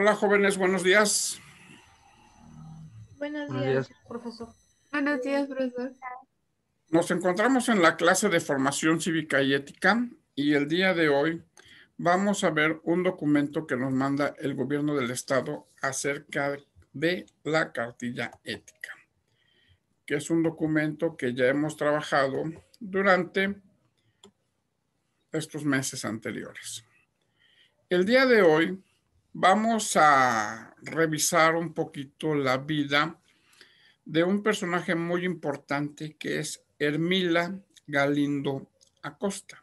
Hola jóvenes, buenos días. Buenos días, profesor. Buenos días, profesor. Nos encontramos en la clase de formación cívica y ética y el día de hoy vamos a ver un documento que nos manda el gobierno del estado acerca de la cartilla ética, que es un documento que ya hemos trabajado durante estos meses anteriores. El día de hoy Vamos a revisar un poquito la vida de un personaje muy importante que es Hermila Galindo Acosta.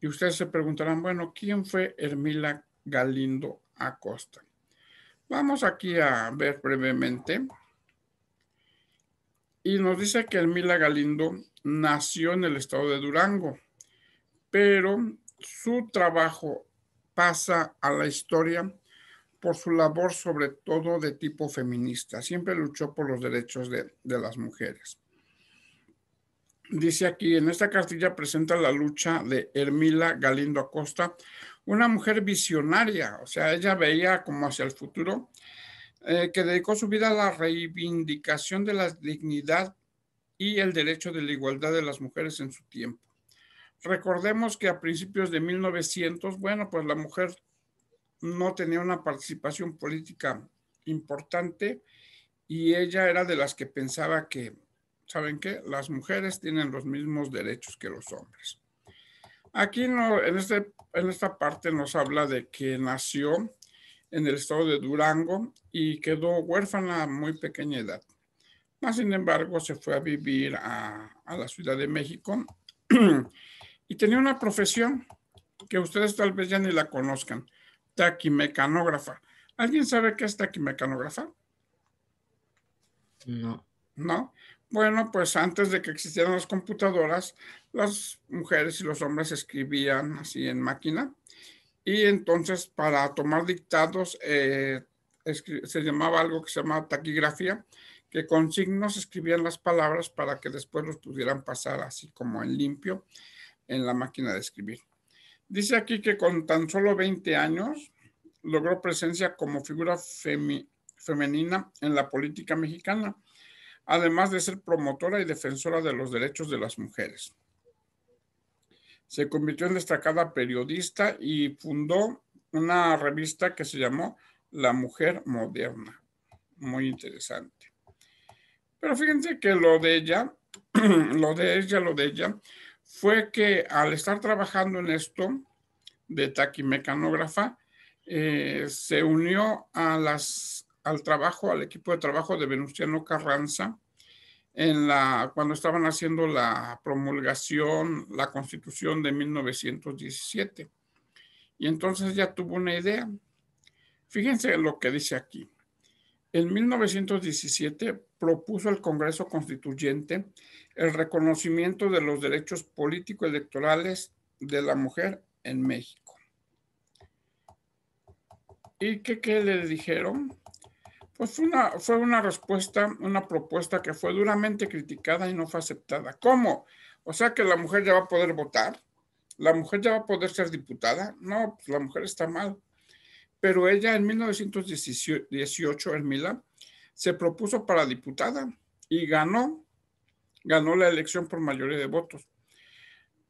Y ustedes se preguntarán, bueno, ¿quién fue Hermila Galindo Acosta? Vamos aquí a ver brevemente. Y nos dice que Hermila Galindo nació en el estado de Durango, pero su trabajo pasa a la historia por su labor sobre todo de tipo feminista. Siempre luchó por los derechos de, las mujeres. Dice aquí, en esta cartilla presenta la lucha de Hermila Galindo Acosta, una mujer visionaria, o sea, ella veía como hacia el futuro, eh, que dedicó su vida a la reivindicación de la dignidad y el derecho de la igualdad de las mujeres en su tiempo recordemos que a principios de 1900, bueno, pues la mujer no tenía una participación política importante y ella era de las que pensaba que, ¿saben qué? Las mujeres tienen los mismos derechos que los hombres. Aquí no, en, este, en esta parte nos habla de que nació en el estado de Durango y quedó huérfana a muy pequeña edad. Más sin embargo, se fue a vivir a, a la Ciudad de México Y tenía una profesión que ustedes tal vez ya ni la conozcan, taquimecanógrafa. ¿Alguien sabe qué es taquimecanógrafa? No. ¿No? Bueno, pues antes de que existieran las computadoras, las mujeres y los hombres escribían así en máquina. Y entonces para tomar dictados eh, se llamaba algo que se llamaba taquigrafía, que con signos escribían las palabras para que después los pudieran pasar así como en limpio en la máquina de escribir. Dice aquí que con tan solo 20 años logró presencia como figura femenina en la política mexicana, además de ser promotora y defensora de los derechos de las mujeres. Se convirtió en destacada periodista y fundó una revista que se llamó La Mujer Moderna. Muy interesante. Pero fíjense que lo de ella, lo de ella, lo de ella, fue que al estar trabajando en esto de taquimecanógrafa, eh, se unió a las, al trabajo, al equipo de trabajo de Venustiano Carranza, cuando estaban haciendo la promulgación, la constitución de 1917. Y entonces ya tuvo una idea. Fíjense lo que dice aquí. En 1917 propuso el Congreso Constituyente el reconocimiento de los derechos político-electorales de la mujer en México. ¿Y qué, le dijeron? Pues una, fue una respuesta, una propuesta que fue duramente criticada y no fue aceptada. ¿Cómo? O sea que la mujer ya va a poder votar, la mujer ya va a poder ser diputada. No, pues la mujer está mal pero ella en 1918 en se propuso para diputada y ganó, ganó la elección por mayoría de votos.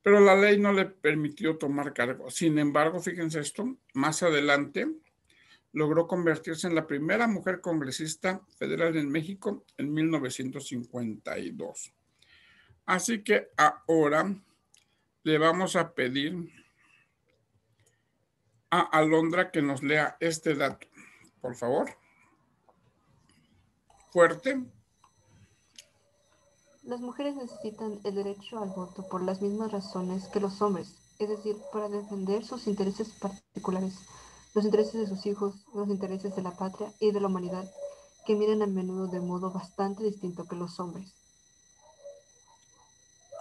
Pero la ley no le permitió tomar cargo. Sin embargo, fíjense esto, más adelante logró convertirse en la primera mujer congresista federal en México en 1952. Así que ahora le vamos a pedir Alondra que nos lea este dato, por favor. Fuerte. Las mujeres necesitan el derecho al voto por las mismas razones que los hombres, es decir, para defender sus intereses particulares, los intereses de sus hijos, los intereses de la patria y de la humanidad, que miran a menudo de modo bastante distinto que los hombres.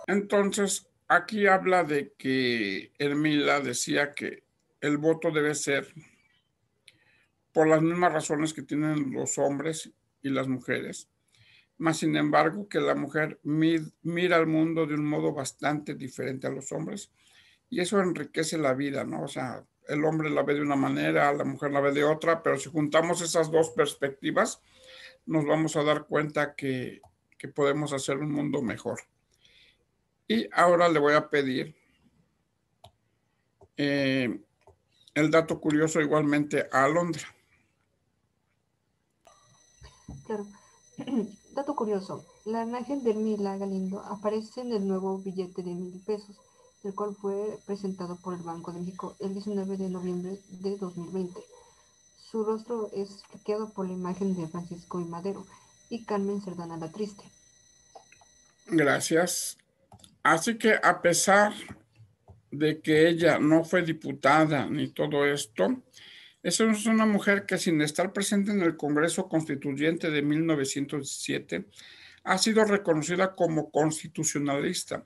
Entonces, aquí habla de que Hermila decía que el voto debe ser por las mismas razones que tienen los hombres y las mujeres, más sin embargo que la mujer mira al mundo de un modo bastante diferente a los hombres y eso enriquece la vida, ¿no? O sea, el hombre la ve de una manera, la mujer la ve de otra, pero si juntamos esas dos perspectivas, nos vamos a dar cuenta que, podemos hacer un mundo mejor. Y ahora le voy a pedir eh, el dato curioso igualmente a Londres. Claro. Dato curioso, la imagen de Mila Galindo aparece en el nuevo billete de mil pesos, el cual fue presentado por el Banco de México el 19 de noviembre de 2020. Su rostro es flanqueado por la imagen de Francisco y Madero y Carmen Serdana la Triste. Gracias. Así que a pesar de que ella no fue diputada ni todo esto, es una mujer que sin estar presente en el Congreso Constituyente de 1917 ha sido reconocida como constitucionalista,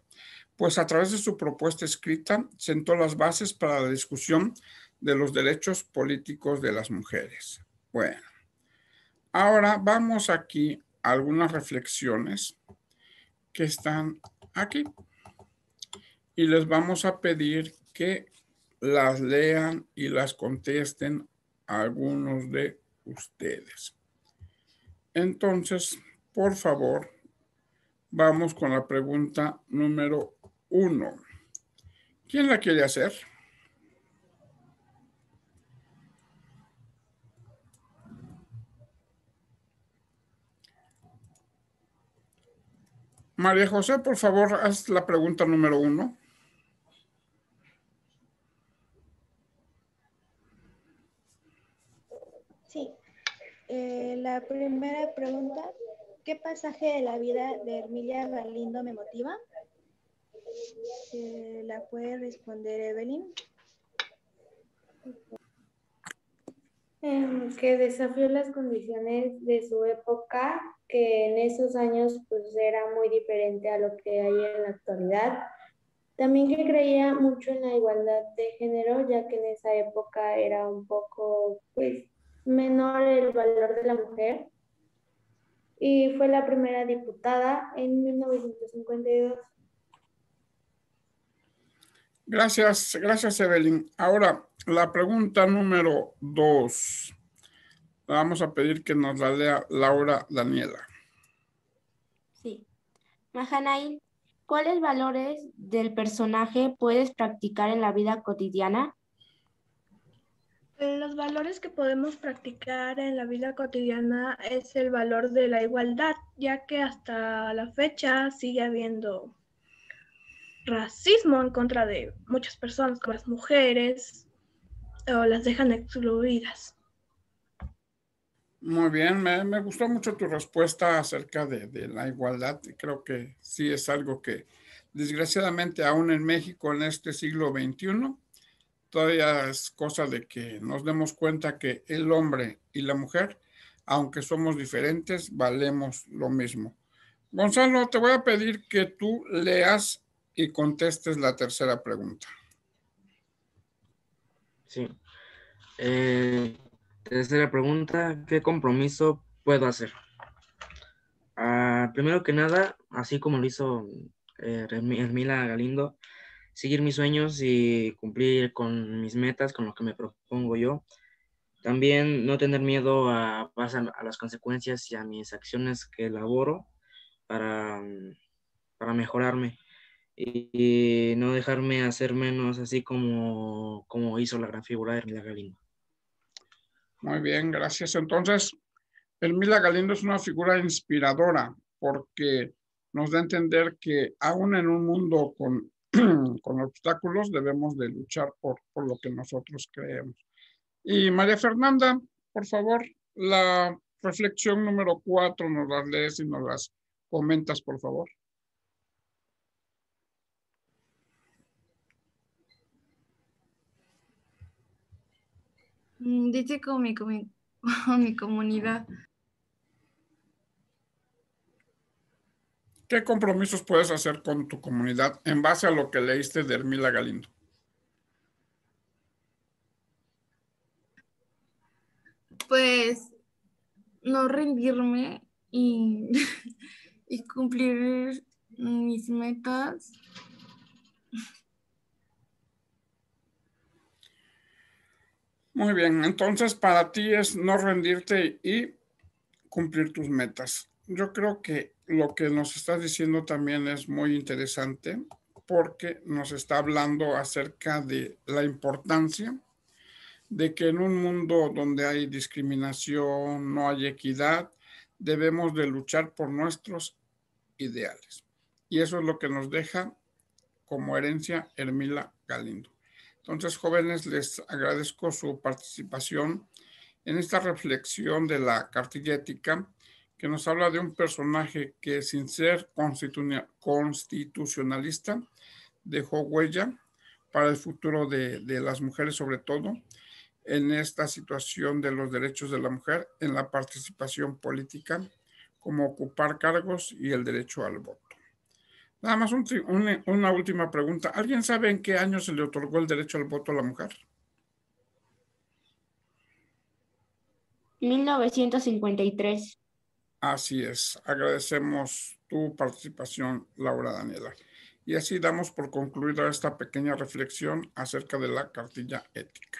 pues a través de su propuesta escrita sentó las bases para la discusión de los derechos políticos de las mujeres. Bueno, ahora vamos aquí a algunas reflexiones que están aquí y les vamos a pedir que las lean y las contesten algunos de ustedes. Entonces, por favor, vamos con la pregunta número uno. ¿Quién la quiere hacer? María José, por favor, haz la pregunta número uno. Eh, la primera pregunta, ¿qué pasaje de la vida de Hermilia Galindo me motiva? Eh, ¿La puede responder Evelyn? Em, que desafió las condiciones de su época, que en esos años pues era muy diferente a lo que hay en la actualidad. También que creía mucho en la igualdad de género, ya que en esa época era un poco pues menor el valor de la mujer y fue la primera diputada en 1952. Gracias, gracias Evelyn. Ahora, la pregunta número dos. vamos a pedir que nos la lea Laura Daniela. Sí. Mahanay, ¿cuáles valores del personaje puedes practicar en la vida cotidiana? valores que podemos practicar en la vida cotidiana es el valor de la igualdad, ya que hasta la fecha sigue habiendo racismo en contra de muchas personas, como las mujeres, o las dejan excluidas. Muy bien, me, gustó mucho tu respuesta acerca de, de, la igualdad. Creo que sí es algo que desgraciadamente aún en México en este siglo XXI todavía es cosa de que nos demos cuenta que el hombre y la mujer, aunque somos diferentes, valemos lo mismo. Gonzalo, te voy a pedir que tú leas y contestes la tercera pregunta. Sí. Eh, tercera pregunta, ¿qué compromiso puedo hacer? Ah, primero que nada, así como lo hizo eh, Galindo, seguir mis sueños y cumplir con mis metas, con lo que me propongo yo. También no tener miedo a, pasar a las consecuencias y a mis acciones que elaboro para, mm, para mejorarme y, no dejarme hacer menos así como, como hizo la gran figura de Hermila Galindo. Muy bien, gracias. Entonces, Hermila Galindo es una figura inspiradora porque nos da a entender que aún en un mundo con con obstáculos, debemos de luchar por, lo que nosotros creemos. Y María Fernanda, por favor, la reflexión número cuatro nos las lees y nos las comentas, por favor. Mm, dice con mi comunidad, ¿Qué compromisos puedes hacer con tu comunidad en base a lo que leíste de Hermila Galindo? Pues no rendirme y, y cumplir mis metas. Muy bien, entonces para ti es no rendirte y cumplir tus metas. Yo creo que lo que nos está diciendo también es muy interesante porque nos está hablando acerca de la importancia de que en un mundo donde hay discriminación, no hay equidad, debemos de luchar por nuestros ideales. Y eso es lo que nos deja como herencia Hermila Galindo. Entonces, jóvenes, les agradezco su participación en esta reflexión de la cartilla ética que nos habla de un personaje que sin ser constitucionalista dejó huella para el futuro de, las mujeres, sobre todo en esta situación de los derechos de la mujer, en la participación política, como ocupar cargos y el derecho al voto. Nada más una última pregunta. ¿Alguien sabe en qué año se le otorgó el derecho al voto a la mujer? 1953. Así es. Agradecemos tu participación, Laura Daniela. Y así damos por concluida esta pequeña reflexión acerca de la cartilla ética.